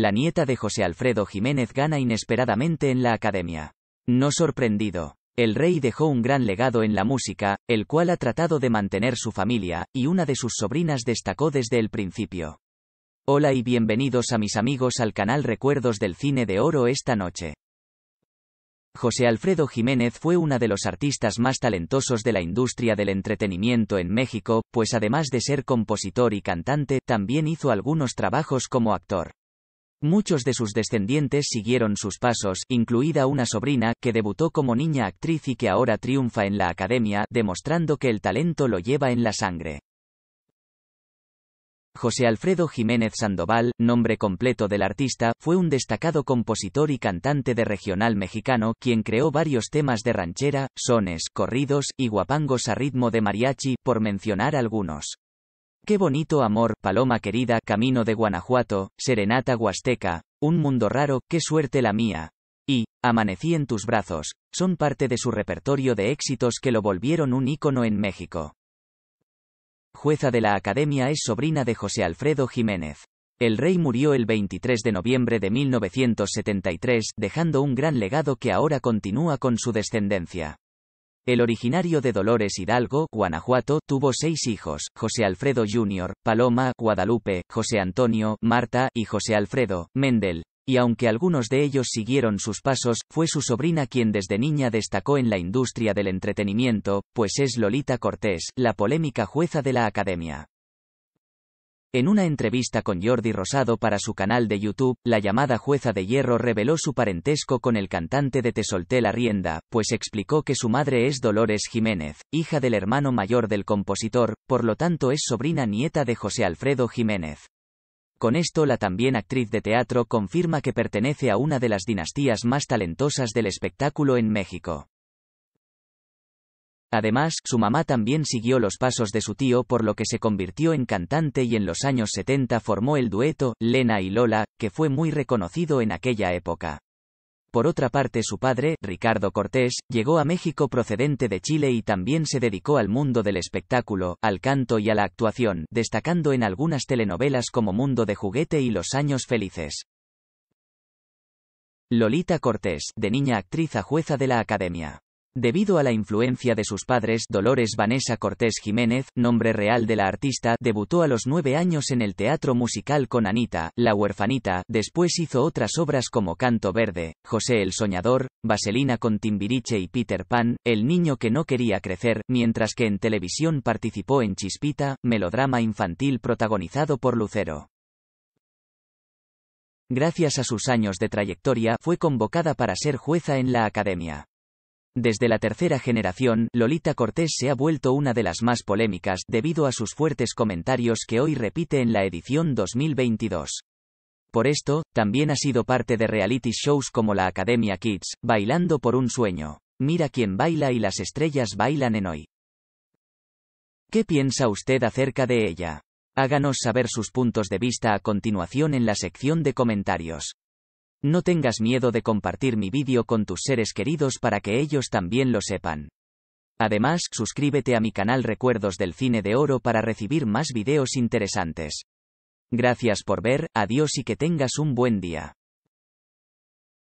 La nieta de José Alfredo Jiménez gana inesperadamente en la academia. No sorprendido. El rey dejó un gran legado en la música, el cual ha tratado de mantener su familia, y una de sus sobrinas destacó desde el principio. Hola y bienvenidos a mis amigos al canal Recuerdos del Cine de Oro esta noche. José Alfredo Jiménez fue uno de los artistas más talentosos de la industria del entretenimiento en México, pues además de ser compositor y cantante, también hizo algunos trabajos como actor. Muchos de sus descendientes siguieron sus pasos, incluida una sobrina, que debutó como niña actriz y que ahora triunfa en la academia, demostrando que el talento lo lleva en la sangre. José Alfredo Jiménez Sandoval, nombre completo del artista, fue un destacado compositor y cantante de regional mexicano, quien creó varios temas de ranchera, sones, corridos, y guapangos a ritmo de mariachi, por mencionar algunos. Qué bonito amor, paloma querida, camino de Guanajuato, serenata huasteca, un mundo raro, qué suerte la mía. Y, amanecí en tus brazos, son parte de su repertorio de éxitos que lo volvieron un ícono en México. Jueza de la Academia es sobrina de José Alfredo Jiménez. El rey murió el 23 de noviembre de 1973, dejando un gran legado que ahora continúa con su descendencia. El originario de Dolores Hidalgo, Guanajuato, tuvo seis hijos, José Alfredo Jr., Paloma, Guadalupe, José Antonio, Marta y José Alfredo, Mendel. Y aunque algunos de ellos siguieron sus pasos, fue su sobrina quien desde niña destacó en la industria del entretenimiento, pues es Lolita Cortés, la polémica jueza de la Academia. En una entrevista con Jordi Rosado para su canal de YouTube, la llamada jueza de hierro reveló su parentesco con el cantante de Te solté la rienda, pues explicó que su madre es Dolores Jiménez, hija del hermano mayor del compositor, por lo tanto es sobrina nieta de José Alfredo Jiménez. Con esto la también actriz de teatro confirma que pertenece a una de las dinastías más talentosas del espectáculo en México. Además, su mamá también siguió los pasos de su tío por lo que se convirtió en cantante y en los años 70 formó el dueto, Lena y Lola, que fue muy reconocido en aquella época. Por otra parte, su padre, Ricardo Cortés, llegó a México procedente de Chile y también se dedicó al mundo del espectáculo, al canto y a la actuación, destacando en algunas telenovelas como Mundo de Juguete y Los Años Felices. Lolita Cortés, de niña actriz a jueza de la Academia. Debido a la influencia de sus padres, Dolores Vanessa Cortés Jiménez, nombre real de la artista, debutó a los nueve años en el teatro musical con Anita, La huerfanita, después hizo otras obras como Canto Verde, José el Soñador, Vaselina con Timbiriche y Peter Pan, El niño que no quería crecer, mientras que en televisión participó en Chispita, melodrama infantil protagonizado por Lucero. Gracias a sus años de trayectoria, fue convocada para ser jueza en la academia. Desde la tercera generación, Lolita Cortés se ha vuelto una de las más polémicas, debido a sus fuertes comentarios que hoy repite en la edición 2022. Por esto, también ha sido parte de reality shows como la Academia Kids, Bailando por un Sueño, Mira quién baila y las estrellas bailan en hoy. ¿Qué piensa usted acerca de ella? Háganos saber sus puntos de vista a continuación en la sección de comentarios. No tengas miedo de compartir mi vídeo con tus seres queridos para que ellos también lo sepan. Además, suscríbete a mi canal Recuerdos del Cine de Oro para recibir más videos interesantes. Gracias por ver, adiós y que tengas un buen día.